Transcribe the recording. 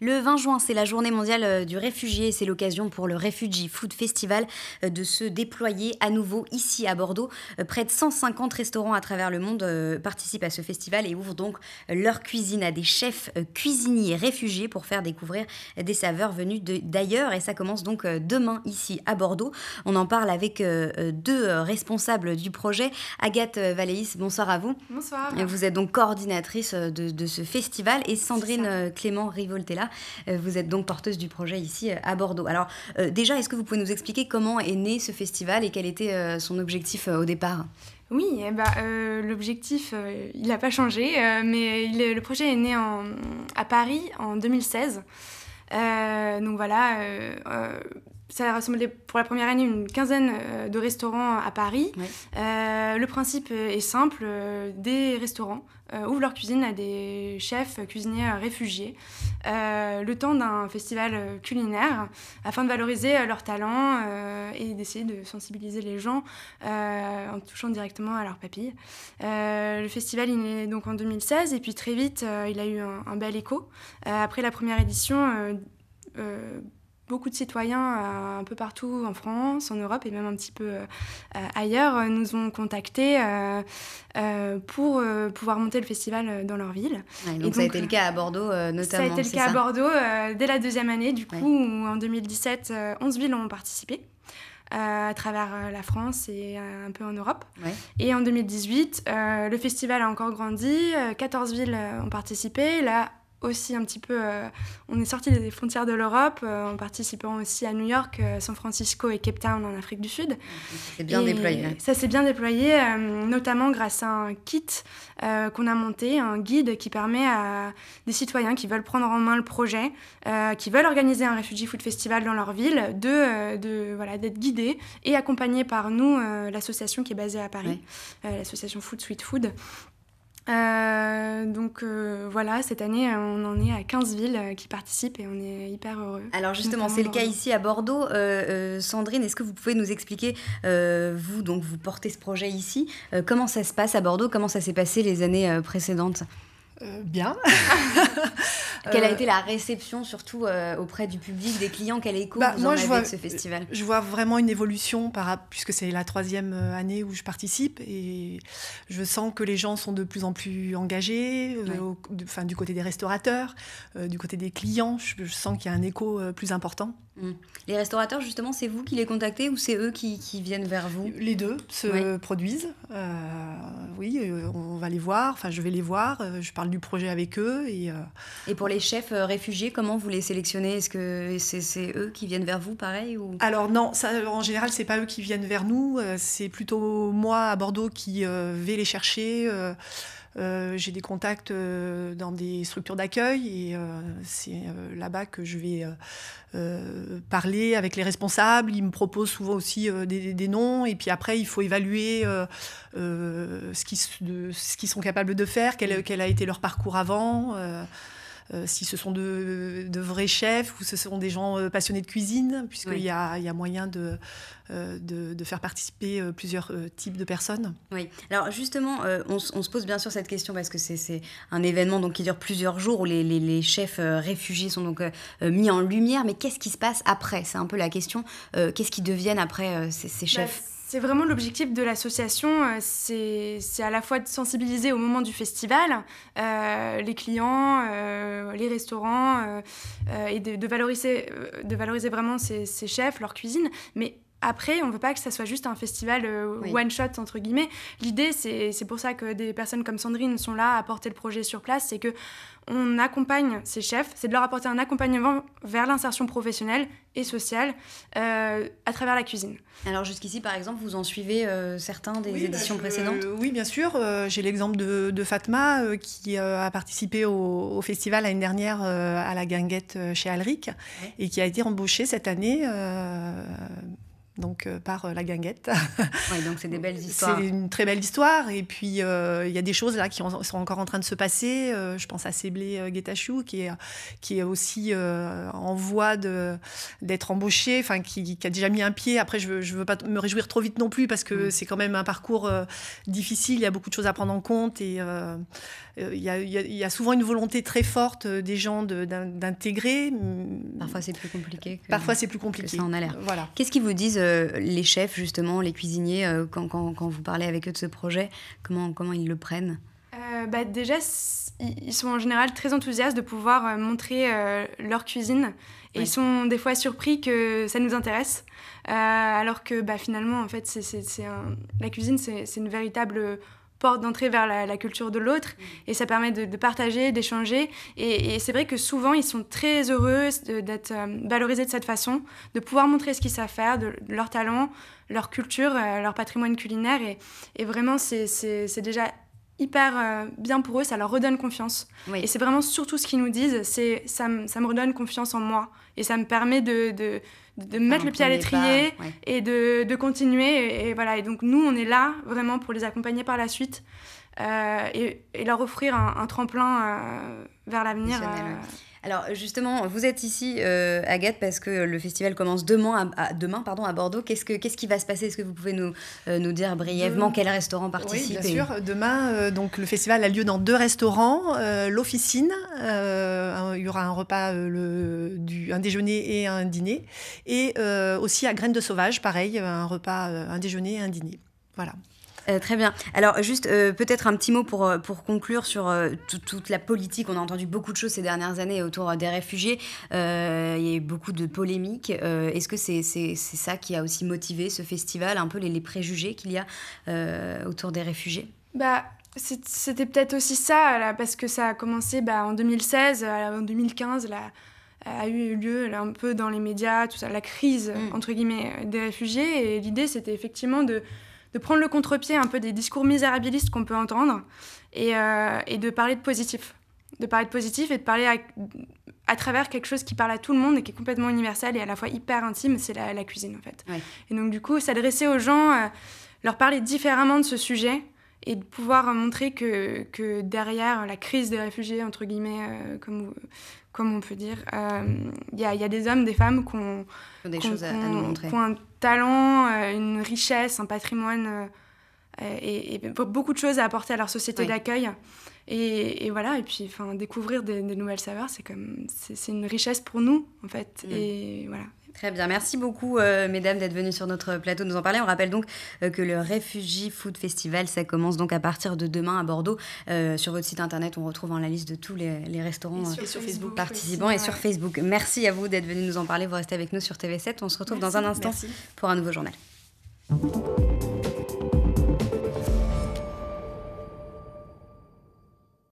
Le 20 juin, c'est la journée mondiale euh, du réfugié. C'est l'occasion pour le Refugee Food Festival euh, de se déployer à nouveau ici à Bordeaux. Euh, près de 150 restaurants à travers le monde participent à ce festival et ouvrent donc leur cuisine à des chefs cuisiniers réfugiés pour faire découvrir des saveurs venues d'ailleurs. Et ça commence donc demain ici à Bordeaux. On en parle avec deux responsables du projet. Agathe Valéis, bonsoir à vous. Bonsoir. Vous êtes donc coordinatrice de, ce festival et Sandrine Clément Rivoltella, euh, vous êtes donc porteuse du projet ici euh, à Bordeaux. Alors euh, déjà, est-ce que vous pouvez nous expliquer comment est né ce festival et quel était son objectif au départ oui, eh ben, l'objectif, il n'a pas changé, mais le projet est né à Paris en 2016. donc voilà, ça a rassemblé pour la première année une quinzaine euh, de restaurants à Paris. Euh, le principe euh, est simple des restaurants ouvrent leur cuisine à des chefs cuisiniers réfugiés le temps d'un festival culinaire afin de valoriser leurs talents et d'essayer de sensibiliser les gens en touchant directement à leurs papilles. le festival il est donc en 2016 et puis très vite il a eu un, bel écho. après la première édition, beaucoup de citoyens euh, un peu partout en France, en Europe et même un petit peu euh, euh, ailleurs nous ont contactés pour pouvoir monter le festival dans leur ville. ça a été le cas à Bordeaux notamment. Ça a été le cas à Bordeaux dès la deuxième année du coup en 2017 11 villes ont participé. à travers la France et un peu en Europe. Et en 2018, le festival a encore grandi, 14 villes ont participé. Là, aussi un petit peu. Euh, on est sorti des frontières de l'Europe euh, en participant aussi à New York, euh, San Francisco et Cape Town en Afrique du Sud. C'est bien déployé. Ça s'est bien déployé, notamment grâce à un kit qu'on a monté, un guide qui permet à des citoyens qui veulent prendre en main le projet, qui veulent organiser un Refugee Food Festival dans leur ville, de, de voilà d'être guidés et accompagnés par nous, l'association qui est basée à Paris, l'association Food Sweet Food. Euh, donc euh, voilà, cette année, euh, on en est à 15 villes qui participent et on est hyper heureux. Alors justement, c'est le cas ici à Bordeaux. Sandrine, est-ce que vous pouvez nous expliquer, vous, donc vous portez ce projet ici, comment ça se passe à Bordeaux, comment ça s'est passé les années précédentes euh, bien. Quelle a euh, été la réception, surtout euh, auprès du public, des clients Quel écho bah, vous avez de ce festival Je vois vraiment une évolution, par, puisque c'est la troisième année où je participe, et je sens que les gens sont de plus en plus engagés, Enfin, du côté des restaurateurs, du côté des clients, je, sens qu'il y a un écho plus important. Mm. Les restaurateurs, justement, c'est vous qui les contactez ou c'est eux qui, viennent vers vous Les deux se produisent. oui, on va les voir, enfin je vais les voir, je parle du projet avec eux. Et, euh, et pour les chefs euh, réfugiés, comment vous les sélectionnez Est-ce que c'est, eux qui viennent vers vous pareil ou... Alors non, ça, en général, c'est pas eux qui viennent vers nous, euh, c'est plutôt moi à Bordeaux qui vais les chercher. Euh, j'ai des contacts euh, dans des structures d'accueil et euh, c'est là-bas que je vais parler avec les responsables. Ils me proposent souvent aussi des, noms et puis après, il faut évaluer ce qu'ils sont capables de faire, quel, quel a été leur parcours avant. Euh, si ce sont de, vrais chefs ou ce sont des gens euh, passionnés de cuisine, puisqu'il y, a, moyen de, euh, de, faire participer plusieurs types de personnes. Oui, alors justement, on, se pose bien sûr cette question parce que c'est un événement donc, qui dure plusieurs jours où les, chefs réfugiés sont donc mis en lumière, mais qu'est-ce qui se passe après C'est un peu la question, qu'est-ce qui deviennent après ces, bah, chefs c'est vraiment l'objectif de l'association, euh, c'est à la fois de sensibiliser au moment du festival euh, les clients, euh, les restaurants, et de, valoriser, de valoriser vraiment ces, ces chefs, leur cuisine, mais après, on ne veut pas que ça soit juste un festival euh, one shot entre guillemets. L'idée, c'est pour ça que des personnes comme Sandrine sont là à porter le projet sur place, c'est que on accompagne ces chefs, c'est de leur apporter un accompagnement vers l'insertion professionnelle et sociale euh, à travers la cuisine. Alors jusqu'ici, par exemple, vous en suivez euh, certains des bah, éditions précédentes Oui, bien sûr. J'ai l'exemple de, Fatma qui a participé au, festival l'année dernière à la guinguette chez Alric et qui a été embauchée cette année donc euh, par euh, la guinguette. donc c'est des belles histoires. C'est une très belle histoire. Et puis euh, il y a des choses là qui sont encore en train de se passer. je pense à Céblé Guétachou qui est, qui est aussi en voie d'être embauché, enfin qui, a déjà mis un pied. Après, je ne veux, pas me réjouir trop vite non plus parce que mm. c'est quand même un parcours difficile. Il y a beaucoup de choses à prendre en compte et il y, y, a souvent une volonté très forte des gens d'intégrer. Parfois c'est plus compliqué. Parfois c'est plus compliqué. en a Voilà. Qu'est-ce qu'ils vous disent euh, les chefs, justement, les cuisiniers, euh, quand, vous parlez avec eux de ce projet, comment, comment ils le prennent euh, bah, Déjà, ils sont en général très enthousiastes de pouvoir montrer leur cuisine et ils sont des fois surpris que ça nous intéresse alors que bah, finalement en fait c'est la cuisine c'est une véritable porte d'entrée vers la, culture de l'autre mm. et ça permet de, partager, d'échanger. Et, c'est vrai que souvent, ils sont très heureux d'être euh, valorisés de cette façon, de pouvoir montrer ce qu'ils savent faire, de, leur talent, leur culture, euh, leur patrimoine culinaire. Et, et vraiment, c'est déjà hyper euh, bien pour eux, ça leur redonne confiance. Et c'est vraiment surtout ce qu'ils nous disent, c'est ça, ça, me redonne confiance en moi. Et ça me permet de, de, mettre le pied à l'étrier et de, continuer. voilà, et donc nous, on est là vraiment pour les accompagner par la suite. Euh, et, leur offrir un, tremplin euh, vers l'avenir. Euh. Alors justement, vous êtes ici, Agathe, parce que le festival commence demain à, demain, pardon, à Bordeaux. Qu'est-ce, que, qu'est-ce qui va se passer Est-ce que vous pouvez nous, nous dire brièvement quel restaurant participe Oui, bien sûr. Demain, donc, le festival a lieu dans deux restaurants. l'officine, il y aura un repas, du, un déjeuner et un dîner. Et aussi à Graines de Sauvage, pareil, un repas, un déjeuner et un dîner. Voilà. Euh, très bien. Alors juste euh, peut-être un petit mot pour, euh, pour conclure sur toute la politique. On a entendu beaucoup de choses ces dernières années autour des réfugiés. il y a eu beaucoup de polémiques. Est-ce que c'est ça qui a aussi motivé ce festival, un peu les, préjugés qu'il y a autour des réfugiés bah, C'était peut-être aussi ça, là, parce que ça a commencé bah, en 2016, en 2015. Là a eu lieu un peu dans les médias, tout ça, la crise, mm. entre guillemets, des réfugiés. Et l'idée, c'était effectivement de, de prendre le contre-pied un peu des discours misérabilistes qu'on peut entendre et, euh, de parler de positif. De parler de positif et de parler à, travers quelque chose qui parle à tout le monde et qui est complètement universel et à la fois hyper intime, c'est la, cuisine en fait. Et donc du coup, s'adresser aux gens, euh, leur parler différemment de ce sujet, et de pouvoir montrer que, que, derrière la crise des réfugiés, entre guillemets, euh, comme, comme on peut dire, euh, il y, a, y, a des hommes, des femmes qui ont, des choses à, nous montrer. un talent, euh, une richesse, un patrimoine et, beaucoup de choses à apporter à leur société d'accueil. Et, et, voilà, et puis enfin, découvrir des, nouvelles saveurs, c'est, comme, c'est, une richesse pour nous, en fait. Mm. Et voilà. Très bien, merci beaucoup euh, mesdames d'être venues sur notre plateau nous en parler. On rappelle donc euh, que le Refugee Food Festival, ça commence donc à partir de demain à Bordeaux. Euh, sur votre site internet, on retrouve en la liste de tous les, restaurants participants et sur Facebook. Merci à vous d'être venues nous en parler. Vous restez avec nous sur TV7. On se retrouve dans un instant pour un nouveau journal.